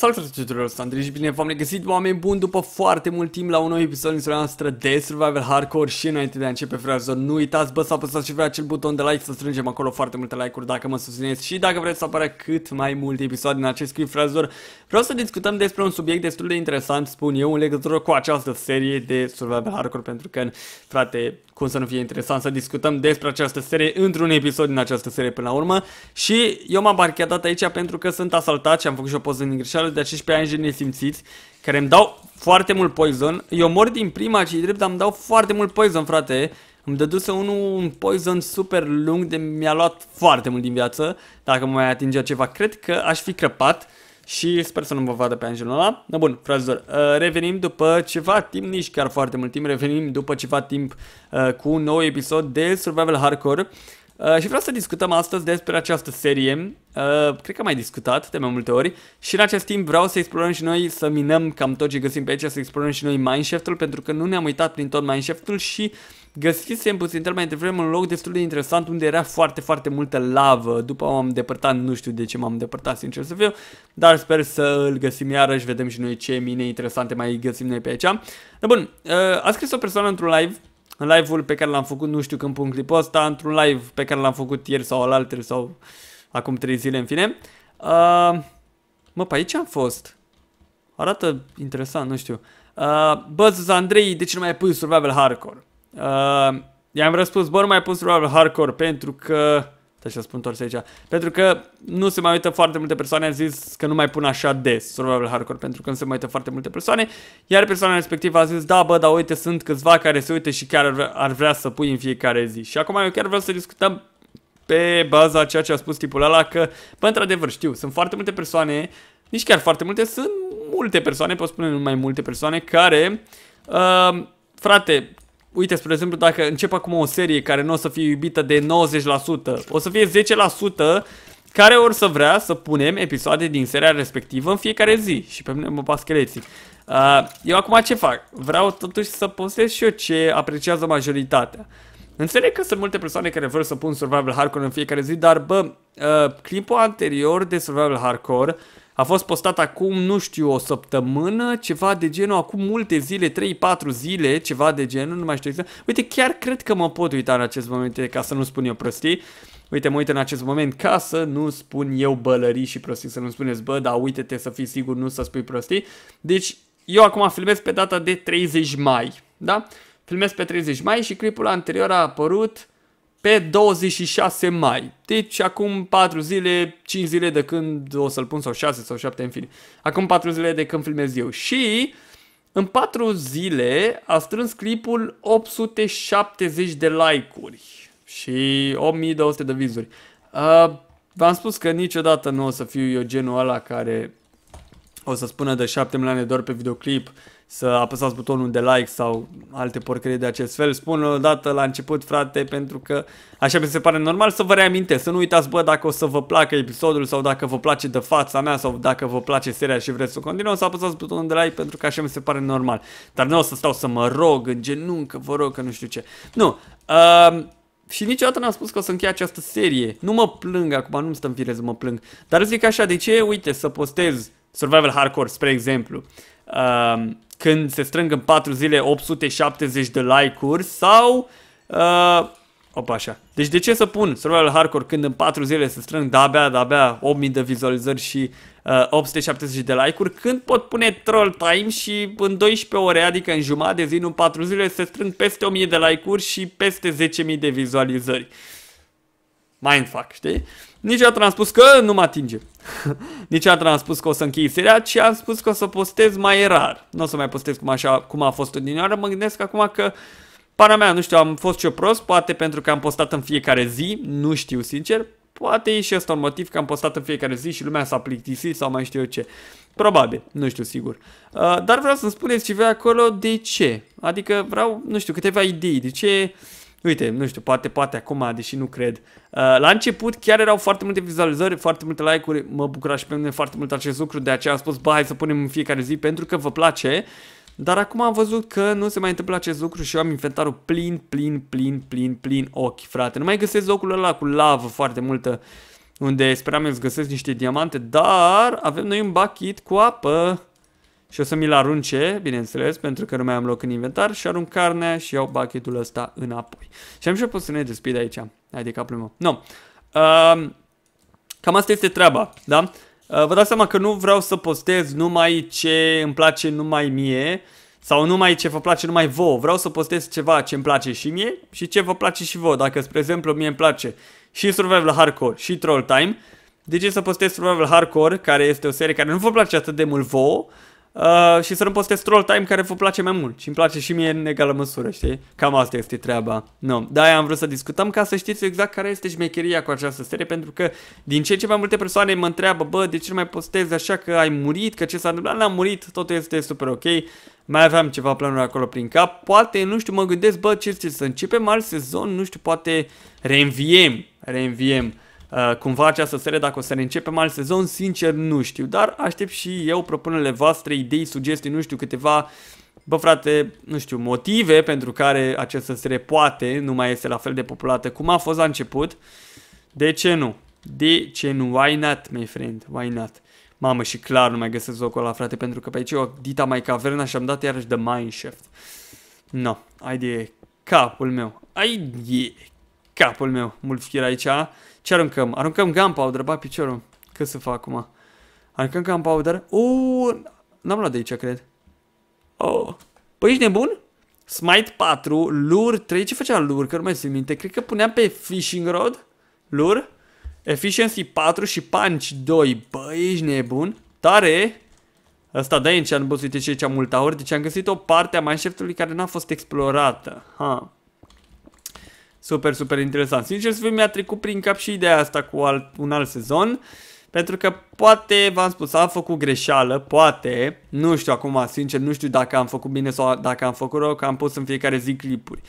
Salut tuturor, sunt Andrei și bine v-am regăsit oameni buni după foarte mult timp la un nou episod din zona noastră de Survival Hardcore și înainte de a începe frazor, nu uitați bă să apăsați și vrea acel buton de like să strângem acolo foarte multe like-uri dacă mă susțineți și dacă vreți să apară cât mai multe episoade din acest clip frazor. Vreau să discutăm despre un subiect destul de interesant, spun eu, în legătură cu această serie de Survival Hardcore pentru că, frate, cum să nu fie interesant să discutăm despre această serie într-un episod din această serie până la urmă și eu m-am barchedat aici pentru că sunt asaltat și am făcut și o poză din greșeală adulți de 16 ani nesimțiți, care îmi dau foarte mult poison. Eu mor din prima și drept, dar îmi dau foarte mult poison, frate. Îmi dăduse unul un poison super lung de mi-a luat foarte mult din viață. Dacă mă mai atingea ceva, cred că aș fi crăpat. Și sper să nu mă vadă pe Angelul ăla. No, bun, fraților, uh, revenim după ceva timp, nici chiar foarte mult timp, revenim după ceva timp uh, cu un nou episod de Survival Hardcore. Uh, Uh, și vreau să discutăm astăzi despre această serie, uh, cred că am mai discutat de mai multe ori și în acest timp vreau să explorăm și noi, să minăm cam tot ce găsim pe aici, să explorăm și noi Mineshaft-ul pentru că nu ne-am uitat prin tot Mineshaft-ul și găsisem puțin mai devreme un loc destul de interesant unde era foarte, foarte multă lavă. După m-am depărtat, nu știu de ce m-am depărtat, sincer să fiu, dar sper să îl găsim iarăși, vedem și noi ce mine interesante mai găsim noi pe aici. Dar bun, uh, a scris o persoană într-un live în live-ul pe care l-am făcut, nu știu când pun clipul ăsta, într-un live pe care l-am făcut ieri sau alaltă sau acum trei zile, în fine. Uh, mă, pe aici am fost. Arată interesant, nu știu. Uh, Buzz Andrei, de ce nu mai pui Survival Hardcore? Uh, i-am răspuns, bă, nu mai pun Survival Hardcore pentru că deci să spun toți aici. Pentru că nu se mai uită foarte multe persoane, a zis că nu mai pun așa des survival hardcore, pentru că nu se mai uită foarte multe persoane. Iar persoana respectivă a zis, da bă, dar uite, sunt câțiva care se uită și chiar ar vrea să pui în fiecare zi. Și acum eu chiar vreau să discutăm pe baza ceea ce a spus tipul ăla că, bă, într-adevăr, știu, sunt foarte multe persoane, nici chiar foarte multe, sunt multe persoane, pot spune mai multe persoane, care, uh, frate, uite, spre exemplu, dacă încep acum o serie care nu o să fie iubită de 90%, o să fie 10% care or să vrea să punem episoade din seria respectivă în fiecare zi și pe mine mă pas scheleții. Uh, eu acum ce fac? Vreau totuși să postez și eu ce apreciază majoritatea. Înțeleg că sunt multe persoane care vor să pun survival hardcore în fiecare zi, dar bă, uh, clipul anterior de survival hardcore a fost postat acum, nu știu, o săptămână, ceva de genul, acum multe zile, 3-4 zile, ceva de genul, nu mai știu exact. Uite, chiar cred că mă pot uita în acest moment, ca să nu spun eu prostii. Uite, mă uit în acest moment ca să nu spun eu bălării și prostii, să nu spuneți, bă, dar uite-te să fii sigur, nu să spui prostii. Deci, eu acum filmez pe data de 30 mai, da? Filmez pe 30 mai și clipul anterior a apărut uh, pe 26 mai. Deci acum 4 zile, 5 zile de când o să-l pun sau 6 sau 7, în fine. Acum 4 zile de când filmez eu. Și în 4 zile a strâns clipul 870 de like-uri și 8200 de vizuri. Uh, V-am spus că niciodată nu o să fiu eu genul ăla care o să spună de 7 milioane doar pe videoclip să apăsați butonul de like sau alte porcării de acest fel. Spun o dată la început, frate, pentru că așa mi se pare normal să vă reamintesc, să nu uitați, bă, dacă o să vă placă episodul sau dacă vă place de fața mea sau dacă vă place seria și vreți să continuăm, să apăsați butonul de like pentru că așa mi se pare normal. Dar nu o să stau să mă rog în genunchi, vă rog că nu știu ce. Nu. Uh, și niciodată n-am spus că o să încheie această serie. Nu mă plâng acum, nu-mi stă în fire să mă plâng. Dar zic așa, de ce, uite, să postez Survival Hardcore, spre exemplu. Uh, când se strâng în 4 zile 870 de like-uri sau... Uh, opa, așa. Deci de ce să pun Survival Hardcore când în 4 zile se strâng de-abia, de-abia 8000 de vizualizări și uh, 870 de like-uri, când pot pune Troll Time și în 12 ore, adică în jumătate de zi, în 4 zile, se strâng peste 1000 de like-uri și peste 10.000 de vizualizări. Uh, mindfuck, știi? Nici a transpus că nu mă atinge. Nici a transpus că o să închei seria, ci am spus că o să postez mai rar. Nu o să mai postez cum, așa, cum a fost odinioară. Mă gândesc acum că, pana mea, nu știu, am fost și eu prost, poate pentru că am postat în fiecare zi, nu știu sincer, Poate e și ăsta un motiv că am postat în fiecare zi și lumea s-a plictisit sau mai știu eu ce. Probabil, nu știu sigur. Uh, dar vreau să-mi spuneți ceva acolo de ce. Adică vreau, nu știu, câteva idei. De ce Uite, nu știu, poate, poate acum, deși nu cred. Uh, la început chiar erau foarte multe vizualizări, foarte multe like-uri, mă bucura și pe mine foarte mult acest lucru, de aceea am spus, bă, hai să punem în fiecare zi pentru că vă place. Dar acum am văzut că nu se mai întâmplă acest lucru și eu am inventarul plin, plin, plin, plin, plin ochi, frate. Nu mai găsesc locul ăla cu lavă foarte multă, unde speram eu să găsesc niște diamante, dar avem noi un bucket cu apă. Și o să mi-l arunce, bineînțeles, pentru că nu mai am loc în inventar și arunc carnea și iau bucketul ăsta înapoi. Și am și pot să ne despid aici. Hai de capul meu. Nu. No. Uh, cam asta este treaba, da? Uh, vă dați seama că nu vreau să postez numai ce îmi place numai mie sau numai ce vă place numai vouă. Vreau să postez ceva ce îmi place și mie și ce vă place și vouă. Dacă, spre exemplu, mie îmi place și Survival Hardcore și Troll Time, de ce să postez Survival Hardcore, care este o serie care nu vă place atât de mult vouă, Uh, și să nu postez troll time care vă place mai mult și îmi place și mie în egală măsură, știi? Cam asta este treaba. Nu, no. de-aia am vrut să discutăm ca să știți exact care este șmecheria cu această serie, pentru că din ce în ce mai multe persoane mă întreabă, bă, de ce nu mai postezi așa că ai murit, că ce s-a întâmplat? N-am murit, totul este super ok. Mai aveam ceva planuri acolo prin cap, poate, nu știu, mă gândesc, bă, ce este să începem alt sezon, nu știu, poate reînviem, reînviem. Uh, cumva această serie, dacă o să ne începem alt sezon, sincer nu știu, dar aștept și eu propunerile voastre, idei, sugestii, nu știu, câteva Bă frate, nu știu, motive pentru care această serie poate nu mai este la fel de populată cum a fost la început. De ce nu? De ce nu? Why not, my friend? Why not? Mamă, și clar nu mai găsesc locul la frate, pentru că pe aici eu o dita mai caverna și am dat iarăși de Mineshaft. No, ai de capul meu. Ai de capul meu, mult skill aici. Ce aruncăm? Aruncăm gunpowder, ba piciorul. Ce să fac acum? Aruncăm gunpowder. Uuu, n-am luat de aici, cred. Oh. Păi ești nebun? Smite 4, Lure 3, ce făcea lur? Că nu mai țin minte, cred că puneam pe Fishing Rod, Lure, Efficiency 4 și Punch 2, Băi, ești nebun? Tare! Asta da, în ce am uite ce cea multă ori. deci am găsit o parte a mineshaft care n-a fost explorată, ha super, super interesant. Sincer să fiu, mi-a trecut prin cap și ideea asta cu alt, un alt sezon. Pentru că poate, v-am spus, am făcut greșeală, poate, nu știu acum, sincer, nu știu dacă am făcut bine sau dacă am făcut rău, că am pus în fiecare zi clipuri.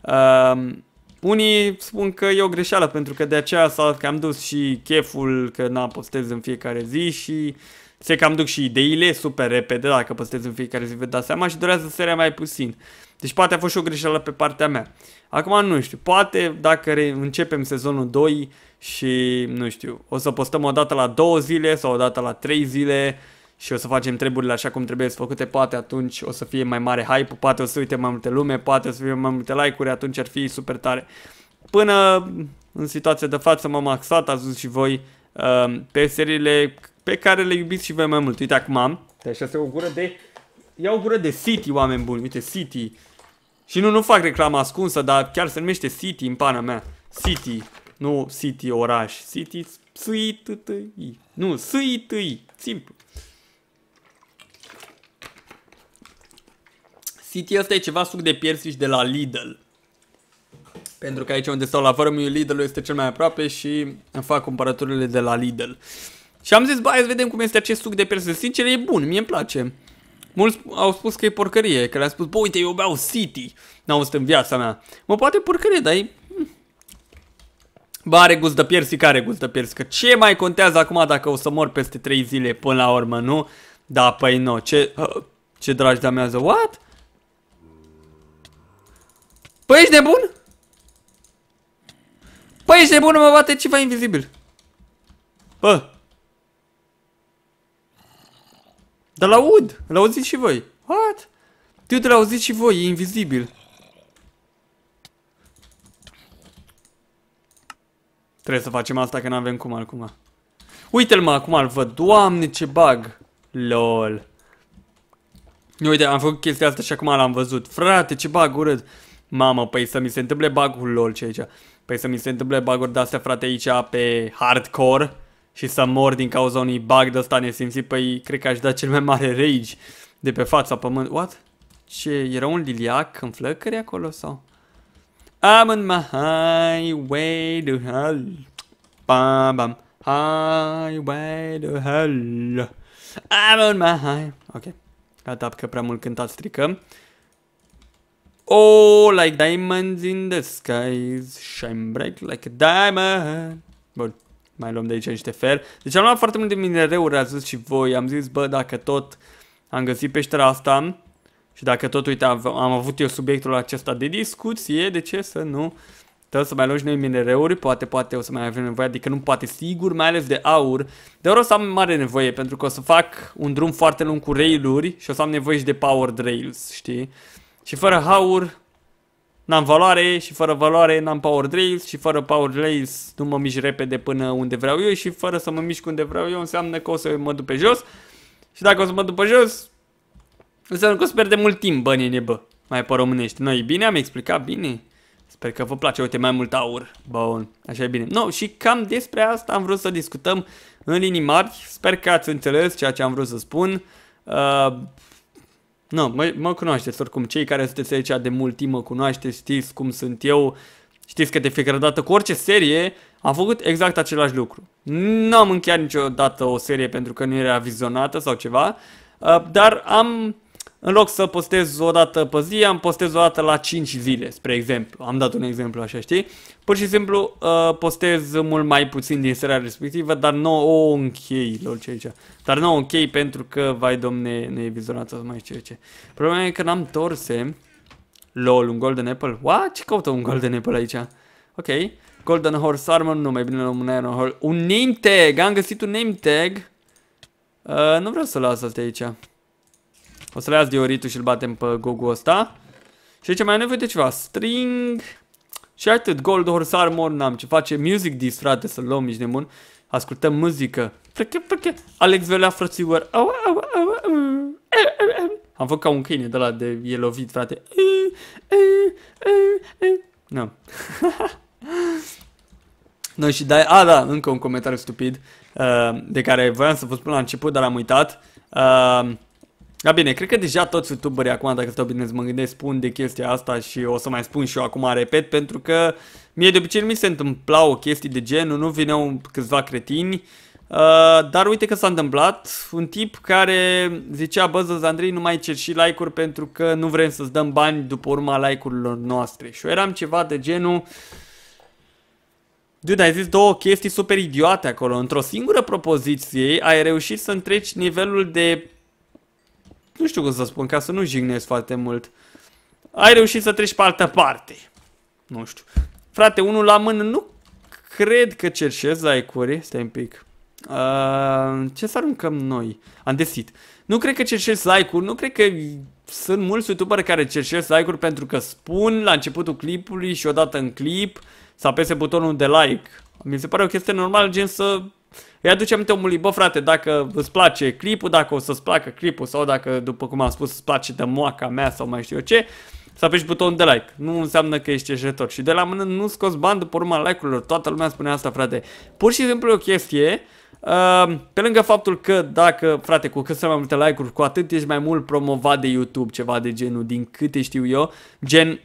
Um, unii spun că e o greșeală pentru că de aceea s-a am dus și cheful că n-am postez în fiecare zi și se cam duc și ideile super repede dacă postez în fiecare zi, vă dați seama și durează seria mai puțin. Deci poate a fost și o greșeală pe partea mea. Acum nu știu, poate dacă începem sezonul 2 și nu știu, o să postăm o dată la 2 zile sau o dată la 3 zile și o să facem treburile așa cum trebuie să făcute, poate atunci o să fie mai mare hype, poate o să uite mai multe lume, poate o să fie mai multe like-uri, atunci ar fi super tare. Până în situația de față m-am axat, ați zis și voi, um, pe seriile pe care le iubiți și voi mai mult. Uite acum am, așa se o gură de... Ia o gură de City, oameni buni. Uite, City, și nu, nu fac reclamă ascunsă, dar chiar se numește City în pana mea. City, nu City oraș. City, S-I-T-T-I. Nu, S-I-T-I. Simplu. City ăsta e ceva suc de piersici de la Lidl. Pentru că aici unde stau la vără, lidl este cel mai aproape și îmi fac cumpărăturile de la Lidl. Și am zis, bă, hai să vedem cum este acest suc de persici. Sincer, e bun, mie îmi place. Mulți au spus că e porcărie, că le-a spus, bă, uite, eu beau City, n-am în viața mea. Mă, poate porcărie, dar e... Bă, are gust de piersică, are gust de piersică. Ce mai contează acum dacă o să mor peste 3 zile până la urmă, nu? Da, păi nu, ce... Ce dragi de-a mează, what? Păi ești nebun? Păi ești nebun, mă bate ceva invizibil. Bă, Dar l-aud! L-auziți și voi! What? te l-auziți și voi, e invizibil. Trebuie să facem asta că n-avem cum acum. Uite-l mă, acum îl văd. Doamne, ce bag! LOL. Uite, am făcut chestia asta și acum l-am văzut. Frate, ce bug urât! Mamă, păi să mi se întâmple bagul LOL ce aici. Păi să mi se întâmple bug-uri de-astea, frate, aici pe hardcore și să mor din cauza unui bug de ăsta nesimțit, păi cred că aș da cel mai mare rage de pe fața pământ. What? Ce, era un liliac în flăcări acolo sau? I'm on my highway to hell. Bam, bam. Highway to hell. I'm on my high. Ok. Gata, că prea mult cântat stricăm. Oh, like diamonds in the skies, shine bright like a diamond. Bun mai luăm de aici niște fel. Deci am luat foarte multe minereuri, ați zis și voi. Am zis, bă, dacă tot am găsit peștera asta și dacă tot, uite, am, avut eu subiectul acesta de discuție, de ce să nu... Trebuie să mai luăm și noi minereuri, poate, poate o să mai avem nevoie, adică nu poate sigur, mai ales de aur. De ori o să am mare nevoie, pentru că o să fac un drum foarte lung cu railuri și o să am nevoie și de power rails, știi? Și fără aur, n-am valoare și fără valoare n-am power drills și fără power drills nu mă mișc repede până unde vreau eu și fără să mă mișc unde vreau eu înseamnă că o să mă duc pe jos și dacă o să mă duc pe jos înseamnă că o să de mult timp nene, nebă. Mai pe românești. Noi bine am explicat bine. Sper că vă place, uite, mai mult aur. Bun, așa e bine. No, și cam despre asta am vrut să discutăm în linii mari. Sper că ați înțeles ceea ce am vrut să spun. Uh, nu, mă, mă cunoașteți oricum. Cei care sunteți aici de mult timp mă cunoașteți, știți cum sunt eu. Știți că de fiecare dată cu orice serie am făcut exact același lucru. N-am încheiat niciodată o serie pentru că nu era vizionată sau ceva, uh, dar am în loc să postez o dată pe zi, am postez o dată la 5 zile, spre exemplu. Am dat un exemplu așa, știi? Pur și simplu uh, postez mult mai puțin din seria respectivă, dar nu o închei, lol, ce aici. Dar nu o închei pentru că, vai domne, ne e vizionat sau mai știu ce. Problema e că n-am torse. LOL, un Golden Apple. What? Ce caută un Golden Apple aici? Ok. Golden Horse Armor, nu, mai bine luăm un Iron Horse. Un name tag! Am găsit un name tag. Uh, nu vreau să l las asta aici. O să le las Dioritul și îl batem pe Gogu ăsta. Și aici mai am nevoie de ceva. String... Și atât, Gold Horse Armor n-am ce face. Music dis, frate, să-l luăm, ești nebun. Ascultăm muzică. Alex Velea, frățiuăr. Eh, eh, eh. Am făcut ca un câine de la de e lovit, frate. Nu. Noi și dai... A, da, încă un comentariu stupid de care voiam să vă spun la început, dar am uitat. Uh, da, bine, cred că deja toți youtuberii acum, dacă stau bine mă gândesc, spun de chestia asta și o să mai spun și eu acum, repet, pentru că mie de obicei nu mi se întâmpla o chestie de genul, nu vineau câțiva cretini, uh, dar uite că s-a întâmplat un tip care zicea, bă, Zăz Andrei, nu mai cer și like-uri pentru că nu vrem să-ți dăm bani după urma like-urilor noastre. Și eu eram ceva de genul... Dude, ai zis două chestii super idiote acolo. Într-o singură propoziție ai reușit să întreci nivelul de nu știu cum să spun, ca să nu jignesc foarte mult. Ai reușit să treci pe altă parte. Nu știu. Frate, unul la mână, nu cred că cerșez zaicuri. Stai un pic. Uh, ce să aruncăm noi? Am desit. Nu cred că cerșez zaicuri, nu cred că sunt mulți youtuberi care cerșesc like-uri pentru că spun la începutul clipului și odată în clip să apese butonul de like. Mi se pare o chestie normală, gen să îi aduce aminte omului, bă frate, dacă îți place clipul, dacă o să-ți placă clipul sau dacă, după cum am spus, îți place de moaca mea sau mai știu eu ce, să apeși butonul de like. Nu înseamnă că ești cerșetor. Și de la mână nu scoți bani după urma like-urilor. Toată lumea spune asta, frate. Pur și simplu o chestie uh, pe lângă faptul că dacă, frate, cu cât sunt mai multe like-uri, cu atât ești mai mult promovat de YouTube, ceva de genul, din câte știu eu, gen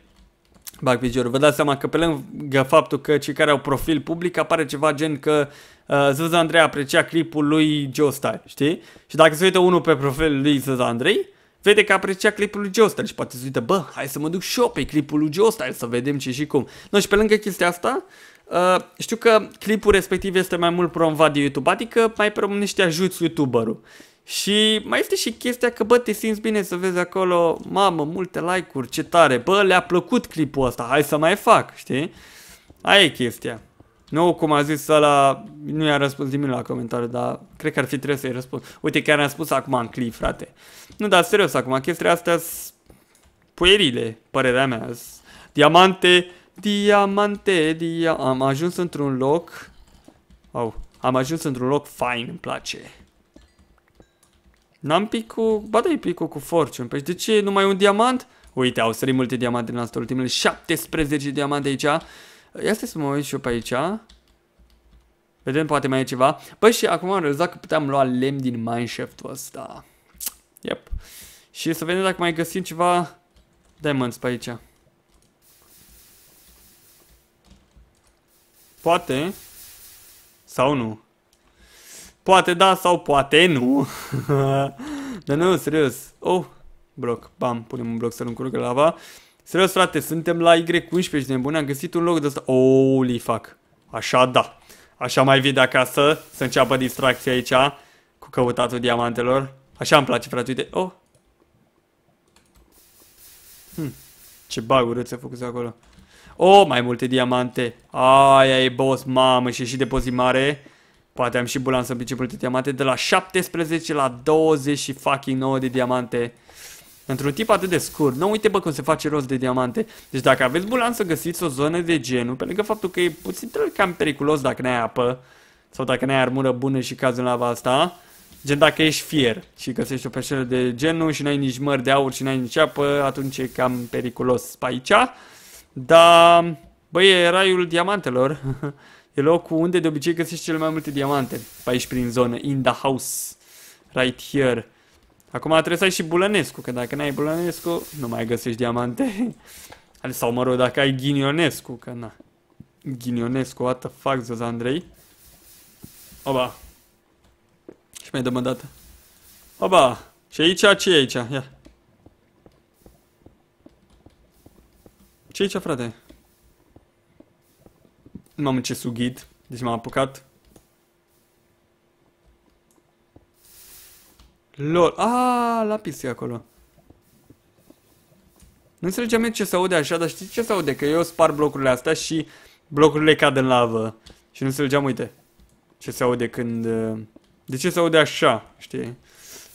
bag piciorul. Vă dați seama că pe lângă faptul că cei care au profil public apare ceva gen că uh, Zăza Andrei aprecia clipul lui Joe Style, știi? Și dacă se uită unul pe profilul lui Zăza Andrei, vede că aprecia clipul lui Joe Style și poate se uită, bă, hai să mă duc și eu pe clipul lui Joe Style să vedem ce și cum. No, și pe lângă chestia asta, Uh, știu că clipul respectiv este mai mult promovat de YouTube, adică mai pe niște ajuți YouTuberul. Și mai este și chestia că, bă, te simți bine să vezi acolo, mamă, multe like-uri, ce tare, bă, le-a plăcut clipul ăsta, hai să mai fac, știi? Aia e chestia. Nu, cum a zis ăla, nu i-a răspuns nimeni la comentariu, dar cred că ar fi trebuit să-i răspund. Uite, chiar am spus acum în clip, frate. Nu, dar serios, acum, chestia astea sunt puierile, părerea mea. Diamante, diamante, dia... Am ajuns într-un loc... Au, oh, am ajuns într-un loc fain, îmi place. N-am picul? Ba da picul cu fortune. Păi de ce? Numai un diamant? Uite, au sărit multe diamante în asta ultimele. 17 diamante aici. Ia să mă uit și eu pe aici. Vedem, poate mai e ceva. Păi și acum am realizat că puteam lua lemn din mineshaft-ul ăsta. Yep. Și să vedem dacă mai găsim ceva diamonds pe aici. Poate. Sau nu. Poate da sau poate nu. Dar nu, serios. Oh, bloc. Bam, punem un bloc să-l curgă lava. Serios, frate, suntem la Y11 de bune. Am găsit un loc de ăsta. Holy fuck. Așa da. Așa mai vii de acasă. Să înceapă distracția aici. Cu căutatul diamantelor. Așa îmi place, frate. Uite. Oh. Hm. Ce bag urât să făcut acolo. Oh, mai multe diamante. Aia e boss, mamă. Și și depozit mare. Poate am și bulan să biciclul de diamante de la 17 la 20 și fucking 9 de diamante. Într-un tip atât de scurt. Nu uite bă cum se face rost de diamante. Deci dacă aveți bulan să găsiți o zonă de genul, pe lângă faptul că e puțin cam periculos dacă n-ai apă sau dacă n-ai armură bună și cazi în lava asta, Gen dacă ești fier și găsești o peșteră de genul și n-ai nici măr de aur și n-ai nici apă, atunci e cam periculos pe aici. Dar, băie, raiul diamantelor. E locul unde de obicei găsești cele mai multe diamante. Pe aici prin zonă, in the house, right here. Acum trebuie să ai și Bulănescu, că dacă n-ai Bulănescu, nu mai găsești diamante. Sau mă rog, dacă ai Ghinionescu, că na. Ghinionescu, what the fuck, Zoza Andrei? Oba. Și mai dăm o dată. Oba. Și aici, ce e aici? Ia. Ce e aici, frate? M-am ce sughid. Deci m-am apucat. LOL. Ah, lapis e acolo. Nu înțelegeam ce se aude așa, dar știți ce se aude? Că eu spar blocurile astea și blocurile cad în lavă. Și nu înțelegeam, uite, ce se aude când... Eh, de ce se aude așa, știi?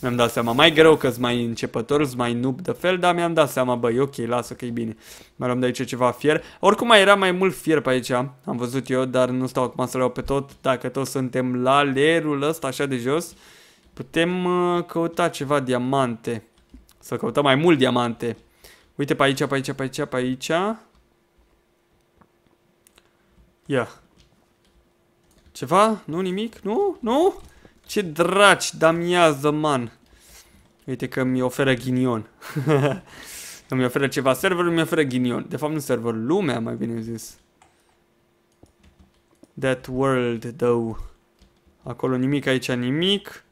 Mi-am dat seama, mai greu că mai începător, mai noob de fel, dar mi-am dat seama, băi, ok, lasă că e bine. Mai luăm de aici ceva fier. Oricum mai era mai mult fier pe aici, am văzut eu, dar nu stau acum să le iau pe tot. Dacă tot suntem la lerul ăsta, așa de jos, putem uh, căuta ceva diamante. Să căutăm mai mult diamante. Uite pe aici, pe aici, pe aici, pe aici. Ia. Ceva? Nu nimic? Nu? Nu? Ce draci, damiază, man. Uite că mi oferă ghinion. Mi oferă ceva. Serverul mi oferă ghinion. De fapt, nu server, lumea, mai bine zis. That world, though. Acolo nimic, aici nimic.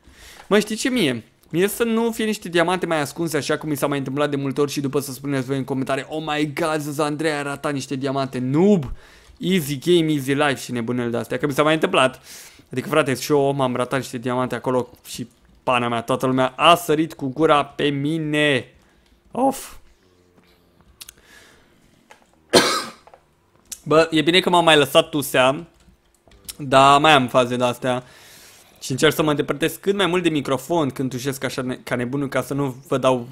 Mă, știi ce mie? Mie să nu fie niște diamante mai ascunse, așa cum mi s-a mai întâmplat de multe ori și după să spuneți voi în comentarii Oh my god, Zaza Andrei a ratat niște diamante, noob! Easy game, easy life și nebunele de-astea, că mi s-a mai întâmplat. Adică, frate, și eu m-am ratat niște diamante acolo și pana mea, toată lumea a sărit cu gura pe mine. Of. Bă, e bine că m-am mai lăsat tu seam, dar mai am faze de-astea. Și încerc să mă îndepărtez cât mai mult de microfon când tușesc așa ne ca nebunul ca să nu vă dau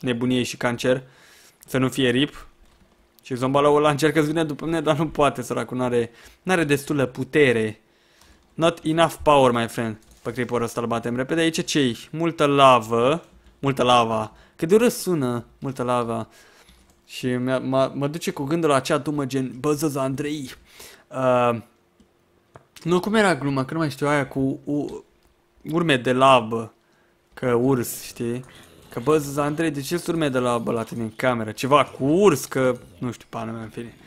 nebunie și cancer. Să nu fie rip. Și zombalul ăla încercă să vină după mine, dar nu poate, săracul, n-are -are destulă putere. Not enough power, my friend. Pe creeper ăsta îl batem repede. Aici ce Multă lavă. Multă lava. Cât de urât sună. Multă lava. Și mă duce cu gândul la acea dumă gen Băzăza Andrei. Uh, nu, cum era gluma? Că nu mai știu aia cu u, urme de labă. Că urs, știi? Că bă, Andrei, de ce urme de labă la tine în cameră? Ceva cu urs, că nu știu, pana mea, în fine. Uh,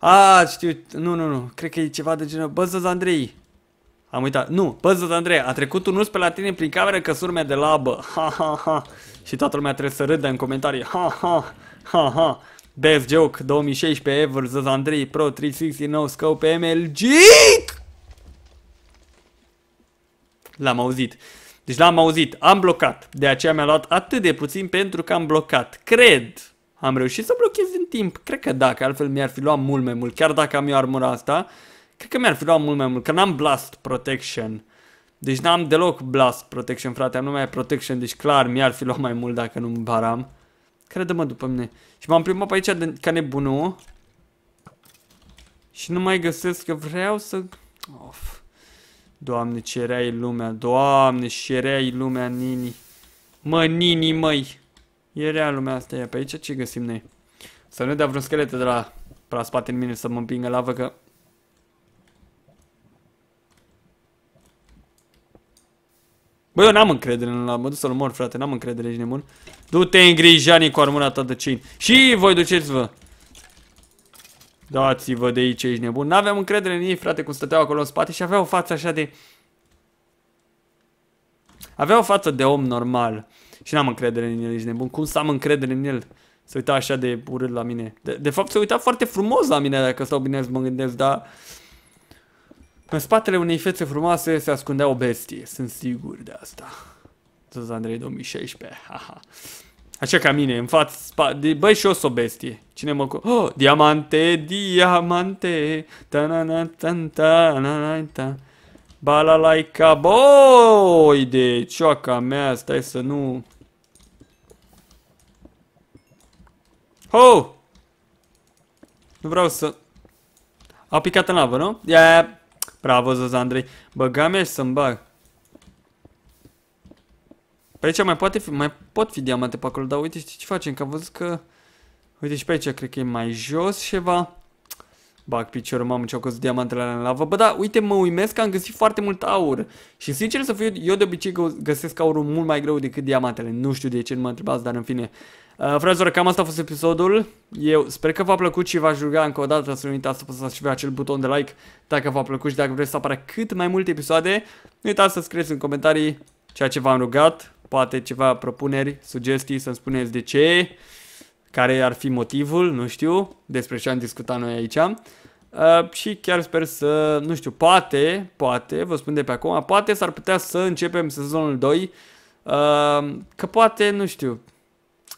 a, știu, nu, nu, nu, cred că e ceva de genul, băzăz Andrei. Am uitat, nu, băzăz Andrei, a trecut un urs pe la tine prin cameră că surme de labă, ha, ha, ha. Și toată lumea trebuie să râdă în comentarii, ha, ha, ha, ha. Best Joke 2016, Ever, Zăz Andrei, Pro 360, No Scope, MLG! L-am auzit. Deci l-am auzit, am blocat. De aceea mi-a luat atât de puțin pentru că am blocat. Cred am reușit să blochez în timp. Cred că da, că altfel mi-ar fi luat mult mai mult. Chiar dacă am eu armura asta, cred că mi-ar fi luat mult mai mult. Că n-am Blast Protection. Deci n-am deloc Blast Protection, frate. Am numai Protection, deci clar mi-ar fi luat mai mult dacă nu-mi baram. Crede-mă după mine. Și m-am primit pe aici de, ca nebunul. Și nu mai găsesc că vreau să... Of. Doamne, ce rea e lumea. Doamne, ce rea e lumea, Nini. Mă, Nini, măi. E real lumea asta e pe aici, ce găsim noi? Să nu dea vreun schelet de la spate în mine să mă împingă lavă că... Bă, eu n-am încredere în la mă duc să-l mor, frate, n-am încredere, ești nebun. Du-te îngrijani cu armura ta de cine? Și voi duceți-vă. Dați-vă de aici, ești nebun. N-aveam încredere în ei, frate, cum stăteau acolo în spate și aveau fața așa de... Aveau față de om normal și n-am încredere în el, ești nebun. Cum să am încredere în el? Se uita așa de urât la mine. De, de fapt, se uita foarte frumos la mine, dacă stau bine să mă gândesc, dar... În spatele unei fețe frumoase se ascundea o bestie, sunt sigur de asta. Zăz Andrei 2016, haha. Așa ca mine, în față, de, băi și o o bestie. Cine mă... Oh, diamante, diamante, ta na na ta ta na na ta Balalaica, boi, de cioaca mea, stai să nu... Ho! Nu vreau să... A picat în lavă, nu? Yeah. Bravo, Zozandrei. Andrei, mea și să-mi bag. Pe aici mai, poate fi, mai pot fi diamante pe acolo, dar uite știi ce facem, că am văzut că... Uite și pe aici, cred că e mai jos ceva. Bag piciorul, mamă, ce-au căzut diamantele alea în lavă. Bă, da, uite, mă uimesc că am găsit foarte mult aur. Și sincer să fiu, eu de obicei găsesc aurul mult mai greu decât diamantele. Nu știu de ce, nu mă întrebați, dar în fine. Uh, fraților, cam asta a fost episodul. Eu sper că v-a plăcut și v-aș ruga încă o dată să nu uitați să apăsați și pe acel buton de like dacă v-a plăcut și dacă vreți să apară cât mai multe episoade. Nu uitați să scrieți în comentarii ceea ce v-am rugat, poate ceva propuneri, sugestii, să-mi spuneți de ce care ar fi motivul, nu știu, despre ce am discutat noi aici. Uh, și chiar sper să, nu știu, poate, poate, vă spun de pe acum, poate s-ar putea să începem sezonul 2, uh, că poate, nu știu,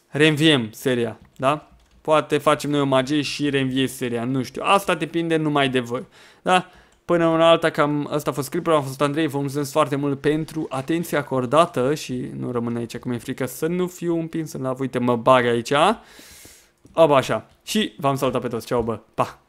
reînviem seria, da? Poate facem noi o magie și reînvie seria, nu știu, asta depinde numai de voi, da? Până una alta, cam asta a fost scriptul, am fost Andrei, vă mulțumesc foarte mult pentru atenția acordată și nu rămân aici cum e frică să nu fiu împins în la, uite mă bag aici. Aba așa. Și v-am salutat pe toți, ceau bă, pa!